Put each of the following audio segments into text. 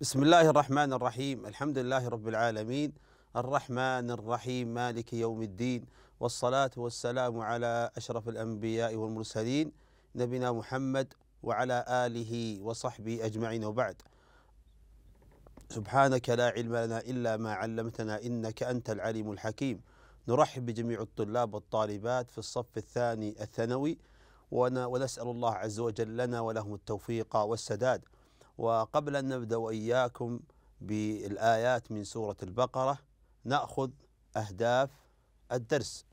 بسم الله الرحمن الرحيم الحمد لله رب العالمين الرحمن الرحيم مالك يوم الدين والصلاة والسلام على أشرف الأنبياء والمرسلين نبينا محمد وعلى آله وصحبه أجمعين وبعد سبحانك لا علم لنا إلا ما علمتنا إنك أنت العليم الحكيم نرحب بجميع الطلاب والطالبات في الصف الثاني الثانوي ونسأل الله عز وجل لنا ولهم التوفيق والسداد وقبل أن نبدأ وإياكم بالآيات من سورة البقرة نأخذ أهداف الدرس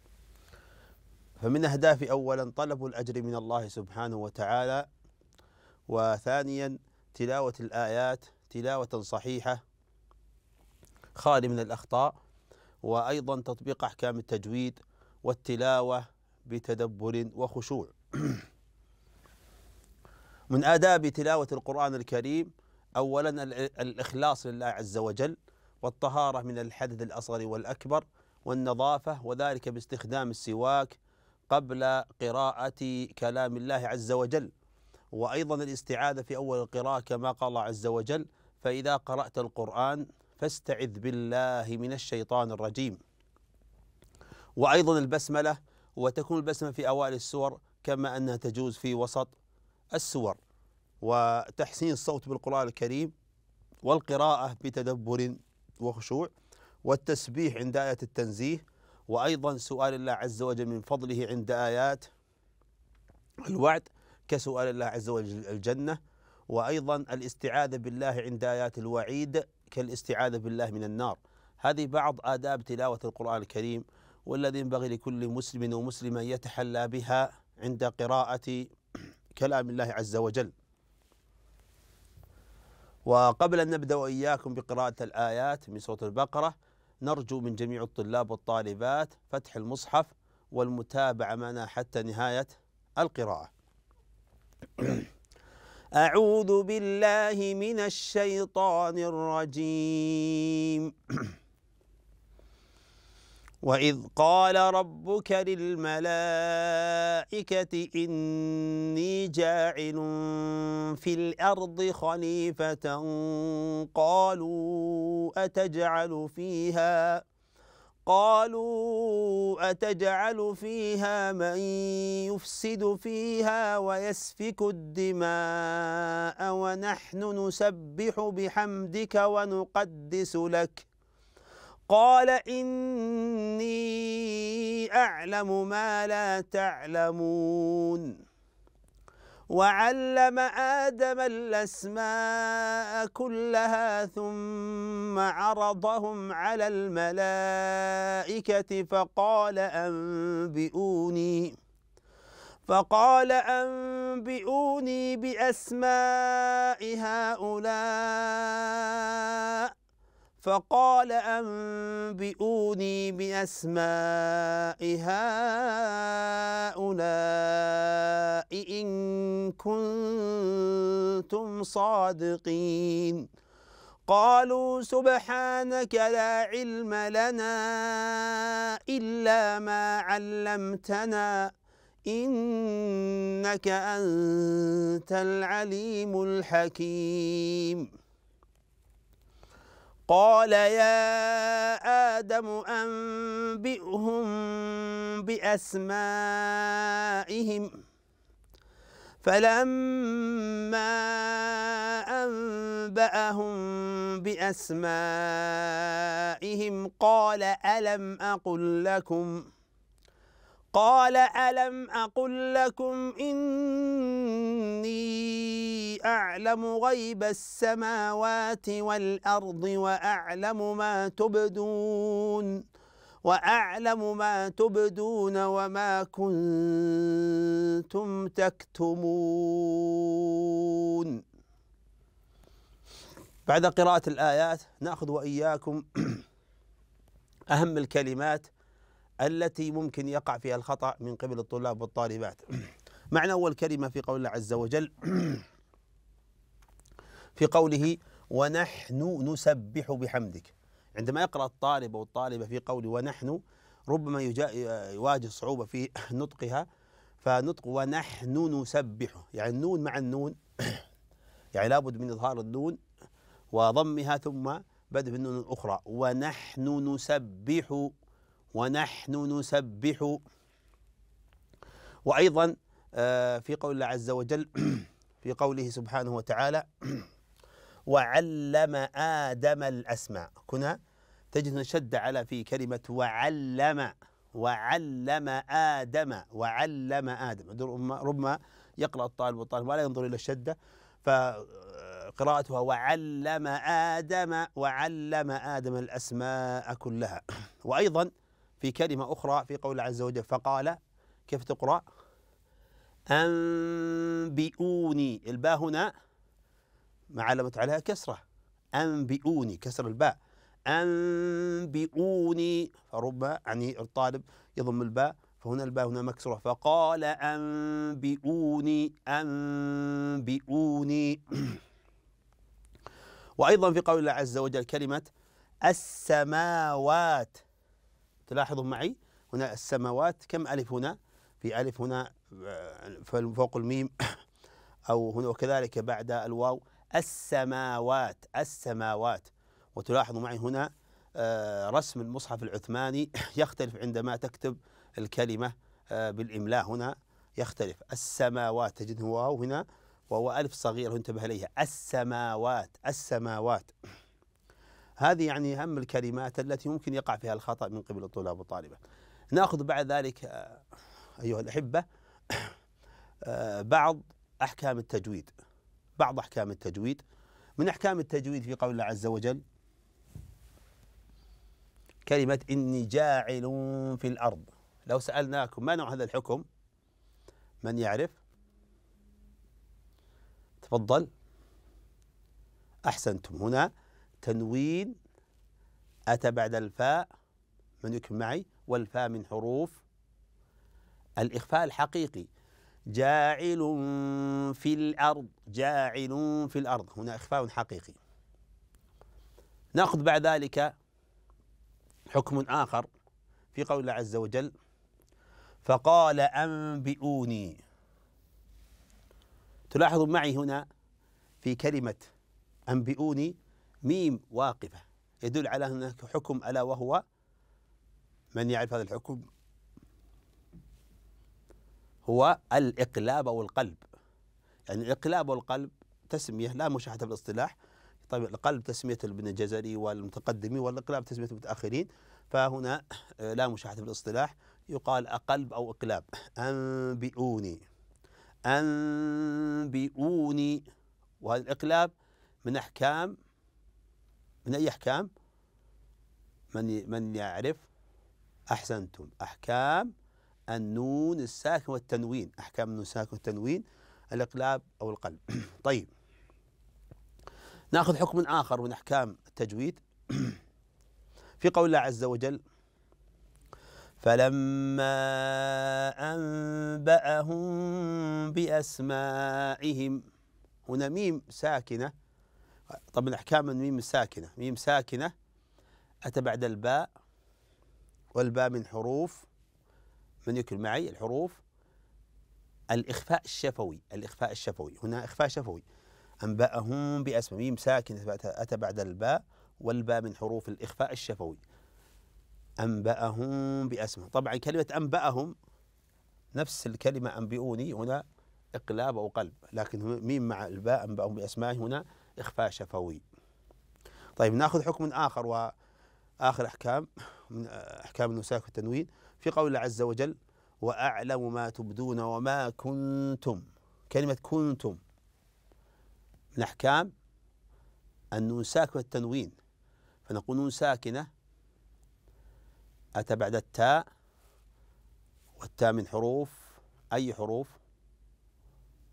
فمن أهداف أولا طلب الأجر من الله سبحانه وتعالى وثانيا تلاوة الآيات تلاوة صحيحة خالي من الأخطاء وأيضا تطبيق أحكام التجويد والتلاوة بتدبر وخشوع من آداب تلاوة القرآن الكريم أولا الإخلاص لله عز وجل والطهارة من الحدث الأصغر والأكبر والنظافة وذلك باستخدام السواك قبل قراءة كلام الله عز وجل وأيضا الاستعاذة في أول القراءة كما قال الله عز وجل فإذا قرأت القرآن فاستعذ بالله من الشيطان الرجيم وأيضا البسملة وتكون البسمة في أوائل السور كما أنها تجوز في وسط السور وتحسين الصوت بالقرآن الكريم والقراءة بتدبر وخشوع والتسبيح عند آية التنزيه وأيضا سؤال الله عز وجل من فضله عند آيات الوعد كسؤال الله عز وجل الجنة وأيضا الاستعاذة بالله عند آيات الوعيد كالاستعاذة بالله من النار هذه بعض آداب تلاوة القرآن الكريم والذي ينبغي لكل مسلم ومسلمة يتحلى بها عند قراءة كلام الله عز وجل وقبل أن نبدأ وإياكم بقراءة الآيات من سورة البقرة نرجو من جميع الطلاب والطالبات فتح المصحف والمتابعة معنا حتى نهاية القراءة أعوذ بالله من الشيطان الرجيم وإذ قال ربك للملائكة إني جاعل في الأرض خليفة قالوا أتجعل فيها قالوا أتجعل فيها من يفسد فيها ويسفك الدماء ونحن نسبح بحمدك ونقدس لك ۖ قال إني أعلم ما لا تعلمون وعلم آدم الأسماء كلها ثم عرضهم على الملائكة فقال أنبئوني فقال أنبئوني بأسماء هؤلاء فقال أنبئوني بأسماء هؤلاء إن كنتم صادقين قالوا سبحانك لا علم لنا إلا ما علمتنا إنك أنت العليم الحكيم قال يا آدم أنبئهم بأسمائهم فلما أنبأهم بأسمائهم قال ألم أقل لكم ۖ قال ألم أقل لكم إني أعلم غيب السماوات والأرض وأعلم ما تبدون وأعلم ما تبدون وما كنتم تكتمون بعد قراءة الآيات نأخذ وإياكم أهم الكلمات التي ممكن يقع فيها الخطأ من قبل الطلاب والطالبات معنى أول كلمة في قول الله عز وجل في قوله ونحن نسبح بحمدك عندما يقرأ الطالب أو الطالبة في قول ونحن ربما يواجه صعوبة في نطقها فنطق ونحن نسبح يعني النون مع النون يعني لابد من إظهار النون وضمها ثم بدء بالنون الأخرى ونحن نسبح ونحن نسبح وأيضا آه، في قول الله عز وجل في قوله سبحانه وتعالى وعلم آدم الأسماء كنا تجد نشد على في كلمة وعلم وعلم آدم وعلم آدم ربما يقرأ الطالب والطالب ولا ينظر إلى الشدة فقراءتها آه، وعلم آدم وعلم آدم الأسماء كلها وأيضا في كلمة أخرى في قول عز وجل فقال كيف تقرأ أنبئوني الباء هنا ما علمت عليها كسرة أنبئوني كسر الباء أنبئوني فربما يعني الطالب يضم الباء فهنا الباء هنا مكسورة فقال أنبئوني أنبئوني وأيضا في قول الله عز وجل كلمة السماوات تلاحظوا معي هنا السماوات كم ألف هنا في ألف هنا آه، فوق الميم أو هنا وكذلك بعد الواو السماوات السماوات وتلاحظوا معي هنا آه، رسم المصحف العثماني يختلف عندما تكتب الكلمة آه، بالإملاء هنا يختلف السماوات تجد واو هنا وهو ألف صغيرة انتبه إليها السماوات السماوات هذه يعني أهم الكلمات التي ممكن يقع فيها الخطأ من قبل الطلاب والطالبة نأخذ بعد ذلك آه، أيها الأحبة آه، بعض أحكام التجويد بعض أحكام التجويد من أحكام التجويد في قول الله عز وجل كلمة إني جاعل في الأرض لو سألناكم ما نوع هذا الحكم من يعرف تفضل أحسنتم هنا تنوين أتى بعد الفاء من يكمل معي والفاء من حروف الإخفاء الحقيقي جاعل في الأرض جاعل في الأرض هنا إخفاء حقيقي نأخذ بعد ذلك حكم آخر في قول الله عز وجل فقال أنبئوني تلاحظ معي هنا في كلمة أنبئوني ميم واقفة يدل على هناك حكم ألا وهو من يعرف هذا الحكم هو الإقلاب أو القلب يعني الإقلاب والقلب تسمية لا مشاحة في الاصطلاح طيب القلب تسمية ابن الجزري والمتقدمين والإقلاب تسمية المتأخرين فهنا آه، لا مشاحة في الاصطلاح يقال أقلب أو إقلاب أنبئوني أنبئوني وهذا الإقلاب من أحكام من أي أحكام من من يعرف أحسنتم أحكام النون الساكن والتنوين أحكام النون الساكن والتنوين الإقلاب أو القلب طيب ناخذ حكم آخر من أحكام التجويد في قول الله عز وجل فلما أنبأهم بأسمائهم هنا ميم ساكنة طب من أحكام الميم الساكنه ميم ساكنة أتى بعد الباء والباء من حروف من يكل معي الحروف الإخفاء الشفوي الإخفاء الشفوي هنا إخفاء شفوي أنبأهم باسم ميم ساكنة أتى بعد الباء والباء من حروف الإخفاء الشفوي أنبأهم باسم طبعا كلمة أنبأهم نفس الكلمة أنبئوني هنا إقلاب أو قلب لكن ميم مع الباء أنبأهم بأسماء هنا إخفاء شفوي طيب ناخذ حكم آخر وآخر أحكام من أحكام النساك والتنوين في قول الله عز وجل وأعلم ما تبدون وما كنتم كلمة كنتم من أحكام النون ساكن والتنوين فنقول نون ساكنة أتى بعد التاء والتاء من حروف أي حروف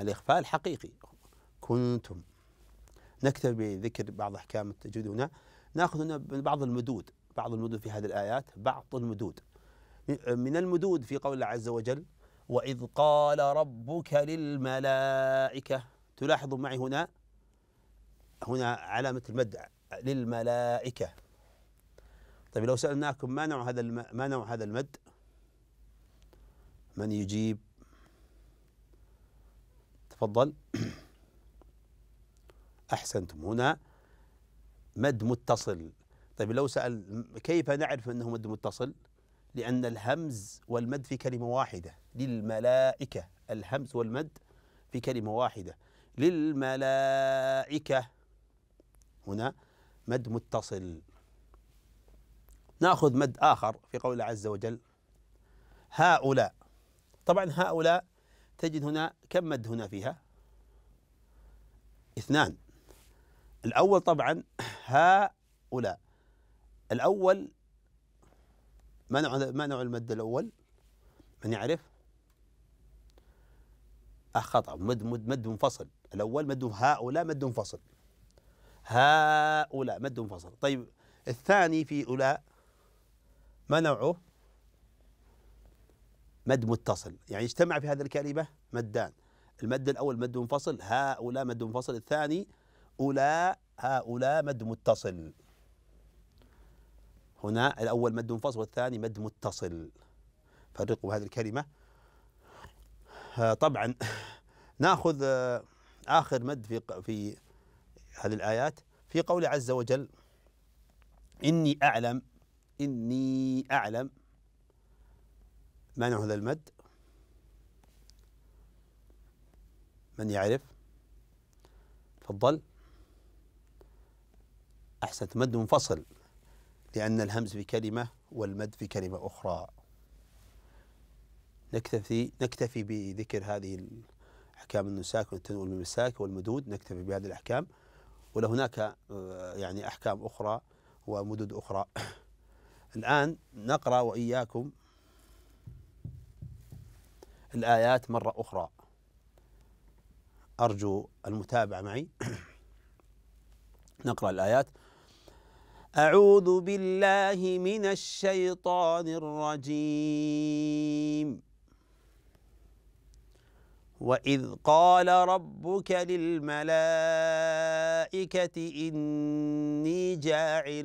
الإخفاء الحقيقي كنتم نكتفي بذكر بعض أحكام التجويد هنا نأخذ هنا بعض المدود بعض المدود في هذه الآيات بعض المدود من المدود في قول الله عز وجل وإذ قال ربك للملائكة تلاحظوا معي هنا هنا علامة المد للملائكة طيب لو سألناكم ما نوع هذا ما نوع هذا المد من يجيب تفضل أحسنتم هنا مد متصل طيب لو سأل كيف نعرف أنه مد متصل لأن الهمز والمد في كلمة واحدة للملائكة الهمز والمد في كلمة واحدة للملائكة هنا مد متصل ناخذ مد آخر في قول الله عز وجل هؤلاء طبعا هؤلاء تجد هنا كم مد هنا فيها اثنان الأول طبعا هؤلاء الأول ما نوع ما نوع المد الأول؟ من يعرف؟ آه خطأ مد مد مد منفصل الأول مد هؤلاء مد منفصل هؤلاء مد منفصل طيب الثاني في أولاء ما نوعه؟ مد متصل يعني اجتمع في هذه الكلمة مدان المد الأول مد منفصل هؤلاء مد منفصل الثاني هؤلاء هؤلاء مد متصل هنا الأول مد منفصل والثاني مد متصل فرقوا هذه الكلمة آه، طبعا ناخذ آه، آخر مد في في هذه الآيات في قول عز وجل إني أعلم إني أعلم ما نوع هذا المد من يعرف تفضل أحسنت مد منفصل لأن الهمز في كلمة والمد في كلمة أخرى نكتفي نكتفي بذكر هذه أحكام النساك والمساك والمدود نكتفي بهذه الأحكام ولهناك آه، يعني أحكام أخرى ومدود أخرى الآن نقرأ وإياكم الآيات مرة أخرى أرجو المتابعة معي نقرأ الآيات أعوذ بالله من الشيطان الرجيم وإذ قال ربك للملائكة إني جاعل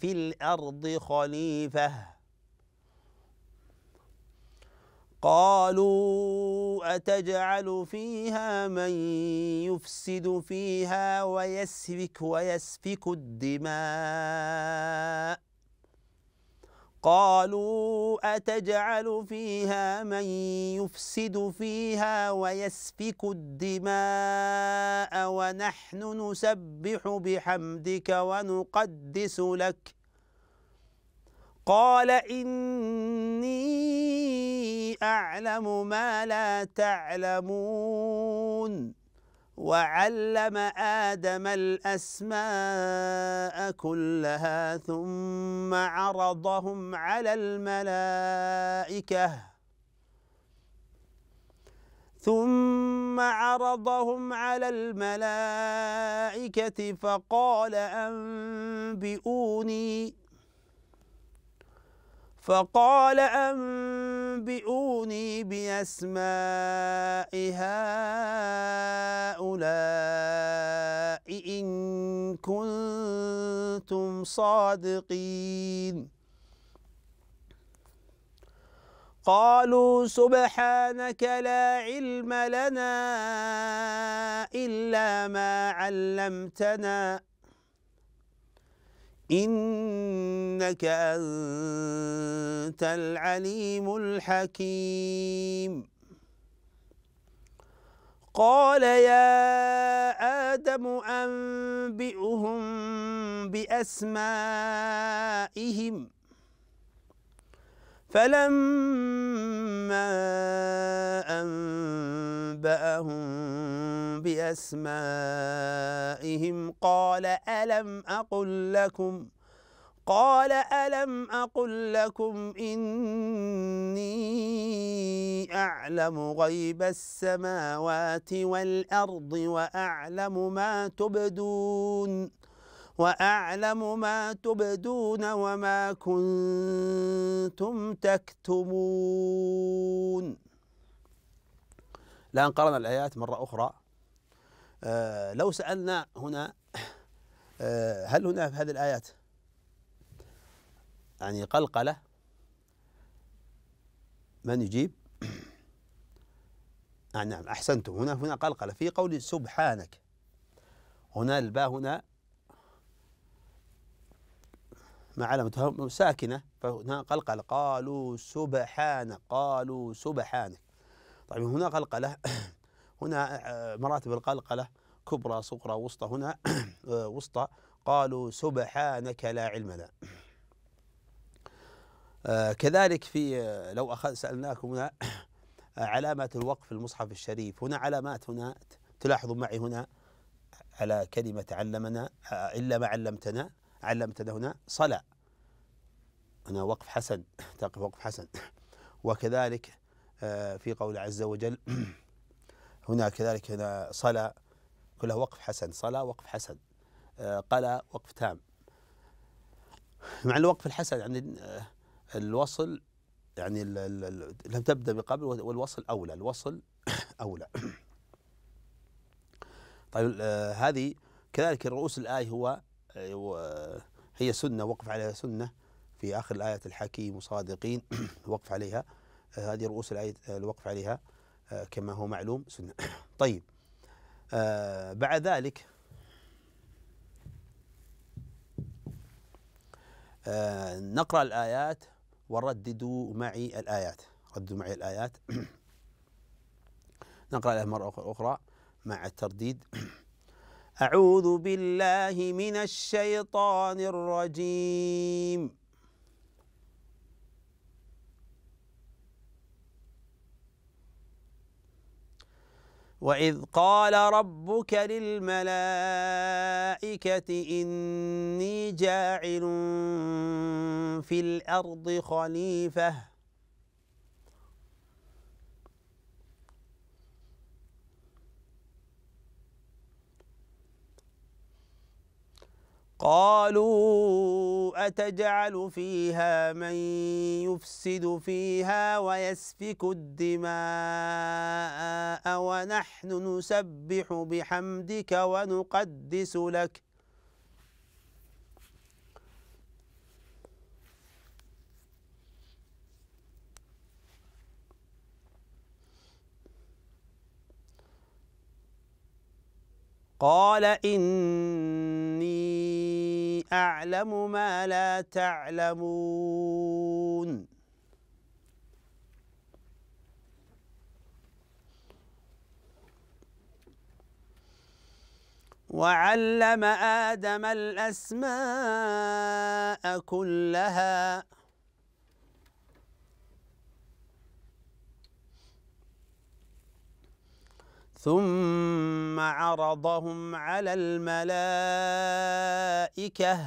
في الأرض خليفةً قالوا أتجعل فيها من يفسد فيها ويسفك ويسفك الدماء قالوا أتجعل فيها من يفسد فيها ويسفك الدماء ونحن نسبح بحمدك ونقدس لك قال إني أعلم ما لا تعلمون وعلم آدم الأسماء كلها ثم عرضهم على الملائكة ثم عرضهم على الملائكة فقال أنبئوني فقال أنبئوني بأسماء هؤلاء إن كنتم صادقين قالوا سبحانك لا علم لنا إلا ما علمتنا إنك أنت العليم الحكيم قال يا آدم أنبئهم بأسمائهم فلما أنبأهم بأسمائهم قال ألم أقل لكم قال ألم أقل لكم إني أعلم غيب السماوات والأرض وأعلم ما تبدون وأعلم ما تبدون وما كنتم تكتمون الآن قرأنا الآيات مرة أخرى أه لو سألنا هنا أه هل هنا في هذه الآيات يعني قلقلة من يجيب آه نعم أحسنتم هنا هنا قلقلة في قول سبحانك هنا الباء هنا مع علامة ساكنة فهنا قلقلة قالوا سبحانك قالوا سبحانك طيب هنا قلقلة هنا آه، مراتب القلقلة كبرى صغرى وسطى هنا آه، وسطى قالوا سبحانك لا علم لنا آه، كذلك في لو أخذ سألناكم هنا علامات الوقف في المصحف الشريف هنا علامات هنا تلاحظوا معي هنا على كلمة علمنا إلا ما علمتنا علمتنا هنا صلاة هنا وقف حسن تقف وقف حسن وكذلك آه، في قول عز وجل هنا كذلك هنا صلاة كلها وقف حسن صلاة وقف حسن آه، قلى وقف تام مع الوقف الحسن يعني آه، الوصل يعني لم تبدا بقبل والوصل اولى الوصل اولى طيب هذه كذلك رؤوس الايه هو هي سنة وقف عليها سنة في آخر الآية الحكيم وصادقين وقف عليها آه، هذه رؤوس الآية آه، الوقف عليها آه، كما هو معلوم سنة طيب بعد ذلك نقرأ الآيات ورددوا معي الآيات رددوا معي الآيات نقرأ لها مرة أخرى مع الترديد أعوذ بالله من الشيطان الرجيم وإذ قال ربك للملائكة إني جاعل في الأرض خليفةً قالوا أتجعل فيها من يفسد فيها ويسفك الدماء ونحن نسبح بحمدك ونقدس لك قال إن أعلم ما لا تعلمون وعلم آدم الأسماء كلها ثم عرضهم على الملائكة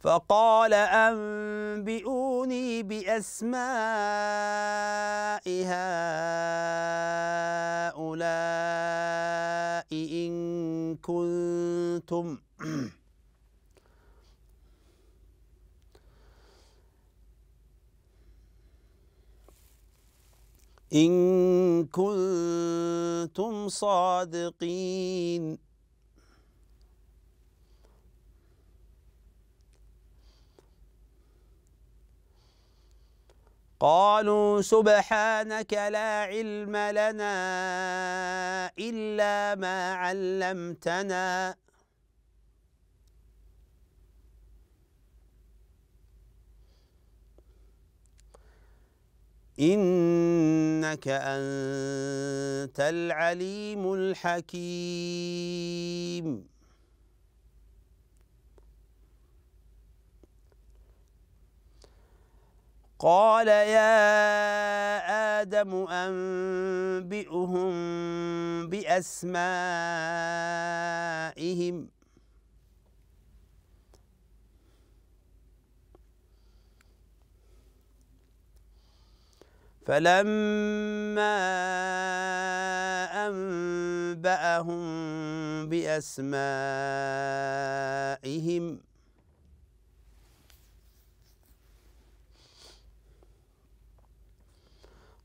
فقال أنبئوني بأسماء هؤلاء إن كنتم إن كنتم صادقين قالوا سبحانك لا علم لنا إلا ما علمتنا إنك أنت العليم الحكيم قال يا آدم أنبئهم بأسمائهم فلما أنبأهم بأسمائهم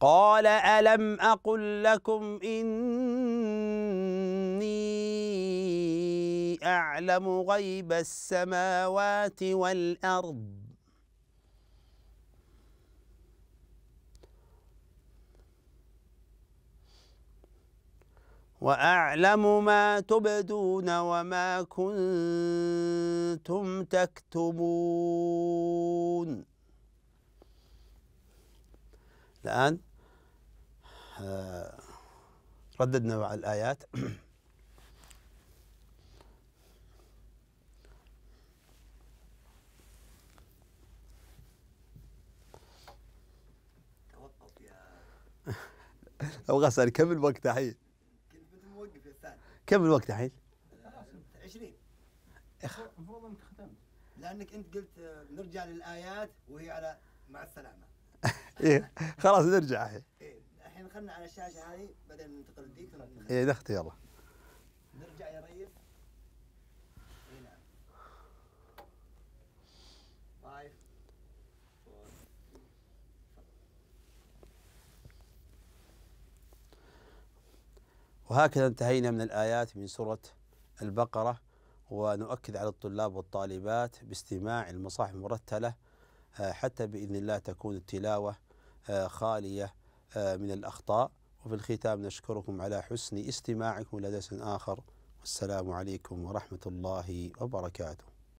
قال ألم أقل لكم إني أعلم غيب السماوات والأرض وأعلم ما تبدون وما كنتم تكتبون الآن آه، رددنا على الآيات أبغى أسأل كم الوقت الحين كم الوقت الحين؟ 20 المفروض انك ختمت لانك انت قلت آه، نرجع للايات وهي على مع السلامه ايه خلاص نرجع الحين الحين خلنا على الشاشه هذه بعدين ننتقل لديك ايه دخلت يلا وهكذا انتهينا من الآيات من سورة البقرة ونؤكد على الطلاب والطالبات باستماع المصاحف المرتلة آه، حتى بإذن الله تكون التلاوة آه، خالية آه، من الأخطاء وفي الختام نشكركم على حسن استماعكم إلى درس آخر والسلام عليكم ورحمة الله وبركاته